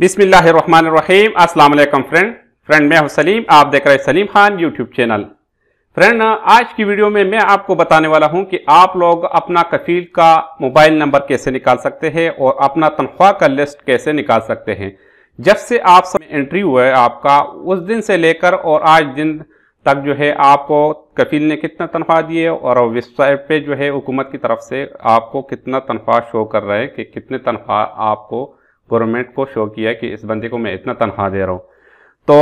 बिसमीम् अल्लाम friend friend मैं हूं सलीम आप देख रहे हैं Salim Khan YouTube channel friend आज की वीडियो में मैं आपको बताने वाला हूं कि आप लोग अपना कफील का मोबाइल नंबर कैसे निकाल सकते हैं और अपना तनख्वाह का लिस्ट कैसे निकाल सकते हैं जब से आप सब एंट्री हुआ है आपका उस दिन से लेकर और आज दिन तक जो है आपको कफील ने कितना तनख्वाह दिए और वेबसाइट पे जो है हुकूमत की तरफ से आपको कितना तनख्वाह शो कर रहे हैं कि कितने तनख्वाह आपको गवर्नमेंट को शो किया कि इस बंदे को मैं इतना तनख्वाह दे रहा हूँ तो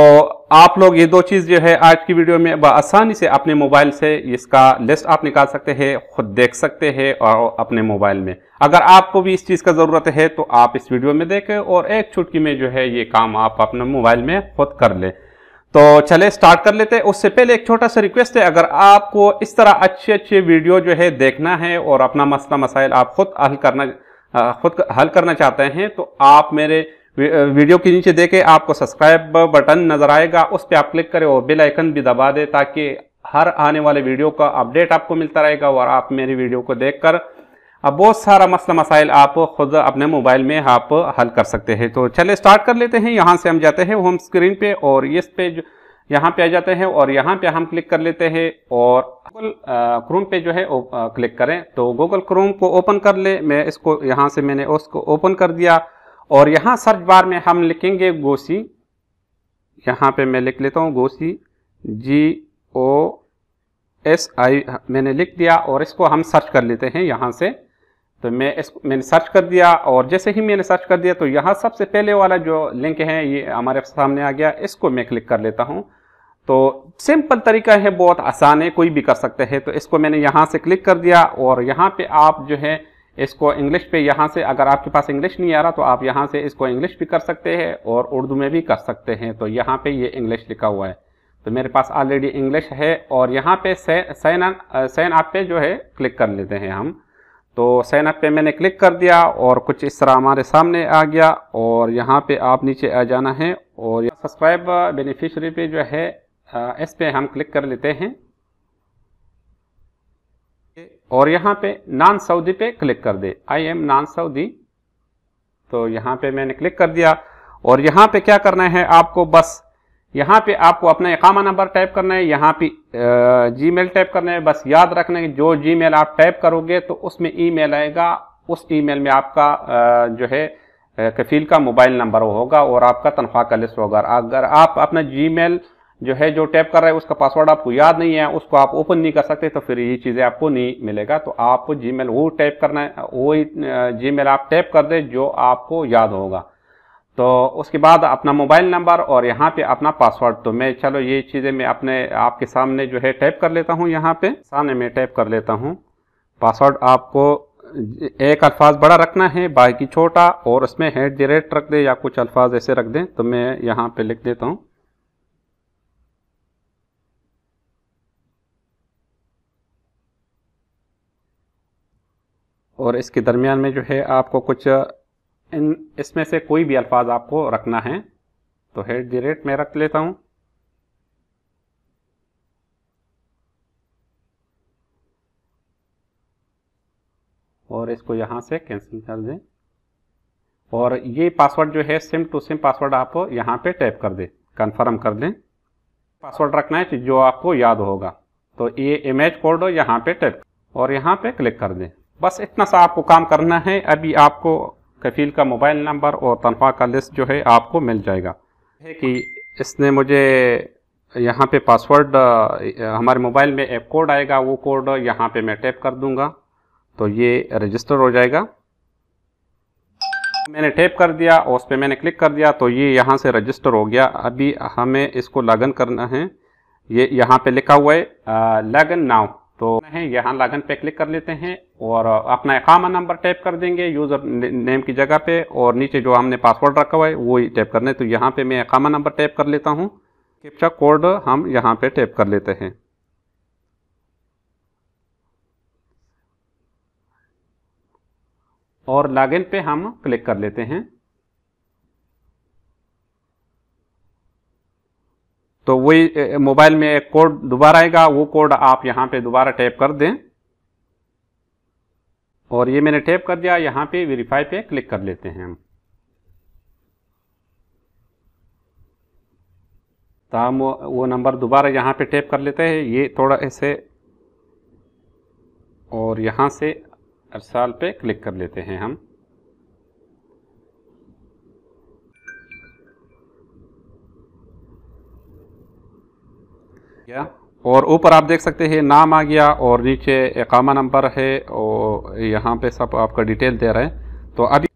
आप लोग ये दो चीज़ जो है आज की वीडियो में आसानी से अपने मोबाइल से इसका लिस्ट आप निकाल सकते हैं खुद देख सकते हैं और अपने मोबाइल में अगर आपको भी इस चीज़ का ज़रूरत है तो आप इस वीडियो में देखें और एक छुटकी में जो है ये काम आप अपने मोबाइल में खुद कर लें तो चले स्टार्ट कर लेते हैं उससे पहले एक छोटा सा रिक्वेस्ट है अगर आपको इस तरह अच्छे अच्छे वीडियो जो है देखना है और अपना मसला मसाइल आप खुद हल करना हाँ, खुद हल करना चाहते हैं तो आप मेरे वीडियो के नीचे देखे आपको सब्सक्राइब बटन नज़र आएगा उस पर आप क्लिक करें और बेल आइकन भी दबा दें ताकि हर आने वाले वीडियो का अपडेट आपको मिलता रहेगा और आप मेरी वीडियो को देखकर अब बहुत सारा मसला मसाइल आप खुद अपने मोबाइल में आप हल कर सकते हैं तो चले स्टार्ट कर लेते हैं यहाँ से हम जाते हैं होम स्क्रीन पे और इस पे जो यहाँ पे आ जाते हैं और यहाँ पे हम क्लिक कर लेते हैं और गूगल क्रोम पे जो है क्लिक करें तो गूगल क्रोम को ओपन कर ले मैं इसको यहाँ से मैंने उसको ओपन कर दिया और यहाँ सर्च बार में हम लिखेंगे गोसी यहाँ पे मैं लिख लेता हूँ गोसी जी ओ एस आई मैंने लिख दिया और इसको हम सर्च कर लेते हैं यहाँ से तो मैं इस मैंने सर्च कर दिया और जैसे ही मैंने सर्च कर दिया तो यहाँ सबसे पहले वाला जो लिंक है ये हमारे सामने आ गया इसको मैं क्लिक कर लेता हूँ तो सिंपल तरीका है बहुत आसान है कोई भी कर सकते हैं तो इसको मैंने यहाँ से क्लिक कर दिया और यहाँ पे आप जो है इसको इंग्लिश पे यहाँ से अगर आपके पास इंग्लिश नहीं आ रहा तो आप यहाँ से इसको इंग्लिश भी कर सकते हैं और उर्दू में भी कर सकते हैं तो यहाँ पे ये इंग्लिश लिखा हुआ है तो मेरे पास ऑलरेडी इंग्लिश है और यहाँ पे साइन साइन अप पे जो है क्लिक कर लेते हैं हम तो साइन अप पे मैंने क्लिक कर दिया और कुछ इस तरह हमारे सामने आ गया और यहाँ पे आप नीचे आ जाना है और सब्सक्राइब बेनिफिशरी पे जो है हाँ, इस पे हम क्लिक कर लेते हैं और यहाँ पे नान सऊदी पे क्लिक कर दे आई एम नान सऊदी तो यहाँ पे मैंने क्लिक कर दिया और यहाँ पे क्या करना है आपको बस यहाँ पे आपको अपना इकामा नंबर टाइप करना है यहाँ पे जी मेल टाइप करना है बस याद रखना है जो जी मेल आप टाइप करोगे तो उसमें ई मेल आएगा उस ई मेल में आपका आ, जो है कफील का मोबाइल नंबर होगा और आपका तनख्वाह का लिस्ट होगा अगर आप अपना जी मेल जो है जो टैप कर रहा है उसका पासवर्ड आपको याद नहीं है उसको आप ओपन नहीं कर सकते तो फिर ये चीज़ें आपको नहीं मिलेगा तो आप जी मेल वो टैप करना है वही जी मेल आप टैप कर दें जो आपको याद होगा तो उसके बाद अपना मोबाइल नंबर और यहाँ पे अपना पासवर्ड तो मैं चलो ये चीज़ें मैं अपने आपके सामने जो है टैप कर लेता हूँ यहाँ पे सामने मैं टैप कर लेता हूँ पासवर्ड आपको एक अल्फाज बड़ा रखना है बाकी छोटा और उसमें हेड द रख दें या कुछ अल्फाज ऐसे रख दें तो मैं यहाँ पे लिख देता हूँ और इसके दरमियान में जो है आपको कुछ इन इसमें से कोई भी अल्फाज आपको रखना है तो हेड द रेट मैं रख लेता हूँ और इसको यहाँ से कैंसिल कर दें और ये पासवर्ड जो है सिम टू सिम पासवर्ड आप यहाँ पे टैप कर दें कन्फर्म कर दें पासवर्ड रखना है जो आपको याद होगा तो ये इमेज कोड यहाँ पे टैप और यहाँ पे क्लिक कर दें बस इतना सा आपको काम करना है अभी आपको कफील का मोबाइल नंबर और तनख्वाह का लिस्ट जो है आपको मिल जाएगा है कि इसने मुझे यहाँ पे पासवर्ड हमारे मोबाइल में एक कोड आएगा वो कोड यहाँ पे मैं टैप कर दूँगा तो ये रजिस्टर हो जाएगा मैंने टैप कर दिया और उस पर मैंने क्लिक कर दिया तो ये यहाँ से रजिस्टर हो गया अभी हमें इसको इन करना है ये यहाँ पे लिखा हुआ है इन नाउ तो है यहाँ लागन पे क्लिक कर लेते हैं और अपना एकामा नंबर टाइप कर देंगे यूज़र नेम की जगह पे और नीचे जो हमने पासवर्ड रखा हुआ है वो ही टाइप करना है तो यहाँ पे मैं एकामा नंबर टाइप कर लेता हूँ कैप्चा कोड हम यहाँ पे टाइप कर लेते हैं और लॉगिन पे हम क्लिक कर लेते हैं तो वही मोबाइल में एक कोड दोबारा आएगा वो कोड आप यहाँ पे दोबारा टैप कर दें और ये मैंने टैप कर दिया यहां पे वेरीफाई पे क्लिक कर लेते हैं हम तो हम वो, नंबर दोबारा यहां पे टैप कर लेते हैं ये थोड़ा ऐसे और यहां से अरसाल पे क्लिक कर लेते हैं हम गया और ऊपर आप देख सकते हैं नाम आ गया और नीचे एकामा नंबर है और यहाँ पे सब आपका डिटेल दे रहे हैं तो अभी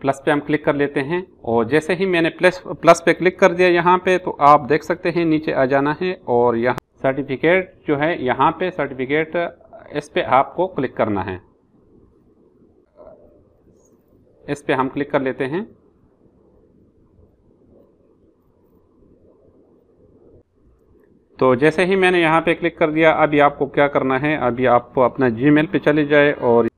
प्लस पे हम क्लिक कर लेते हैं और जैसे ही मैंने प्लस प्लस पे क्लिक कर दिया यहाँ पे तो आप देख सकते हैं नीचे आ जाना है और यहाँ सर्टिफिकेट जो है यहाँ पे सर्टिफिकेट इस पर आपको क्लिक करना है इस पर हम क्लिक कर लेते हैं तो जैसे ही मैंने यहाँ पे क्लिक कर दिया अभी आपको क्या करना है अभी आप अपना जी मेल चले जाए और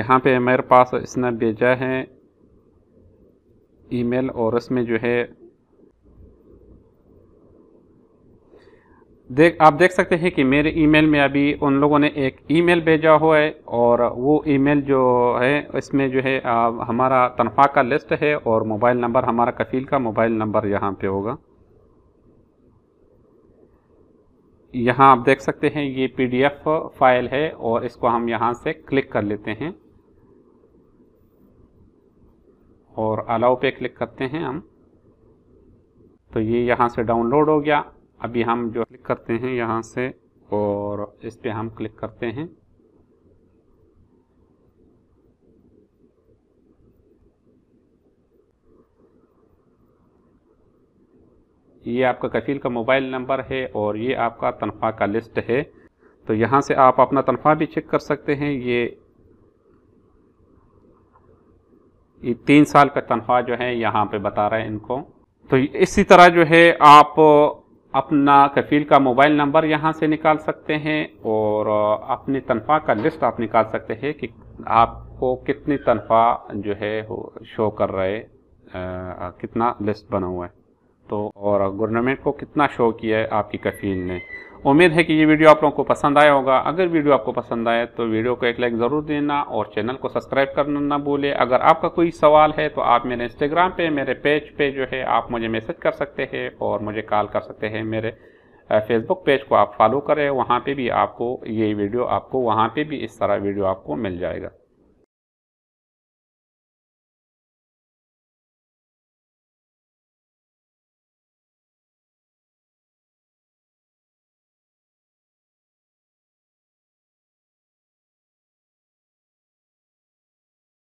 यहाँ पे मेरे पास इसने भेजा है ईमेल और इसमें जो है देख आप देख सकते हैं कि मेरे ईमेल में अभी उन लोगों ने एक ईमेल भेजा हुआ है और वो ईमेल जो है इसमें जो है हमारा तनख्वाह का लिस्ट है और मोबाइल नंबर हमारा कफ़ील का मोबाइल नंबर यहाँ पे होगा यहाँ आप देख सकते हैं ये पीडीएफ फाइल है और इसको हम यहाँ से क्लिक कर लेते हैं और अलाउ पे क्लिक करते हैं हम तो ये यहाँ से डाउनलोड हो गया अभी हम जो क्लिक करते हैं यहाँ से और इस पर हम क्लिक करते हैं ये आपका कफील का मोबाइल नंबर है और ये आपका तनख्वाह का लिस्ट है तो यहाँ से आप अपना तनख्वाह भी चेक कर सकते हैं ये ये तीन साल का तनख्वाह जो है यहाँ पे बता रहा है इनको तो इसी तरह जो है आप अपना कफील का मोबाइल नंबर यहाँ से निकाल सकते हैं और अपनी तनख्वाह का लिस्ट आप निकाल सकते हैं कि आपको कितनी तनख्वाह जो है शो कर रहे आ, कितना लिस्ट बना हुआ है तो और गवर्नमेंट को कितना शो किया है आपकी कफील ने उम्मीद है कि ये वीडियो आप लोगों को पसंद आया होगा अगर वीडियो आपको पसंद आए तो वीडियो को एक लाइक ज़रूर देना और चैनल को सब्सक्राइब करना ना भूलें अगर आपका कोई सवाल है तो आप मेरे इंस्टाग्राम पे मेरे पेज पे जो है आप मुझे मैसेज कर सकते हैं और मुझे कॉल कर सकते हैं मेरे फेसबुक पेज को आप फॉलो करें वहाँ पर भी आपको ये वीडियो आपको वहाँ पर भी इस तरह वीडियो आपको मिल जाएगा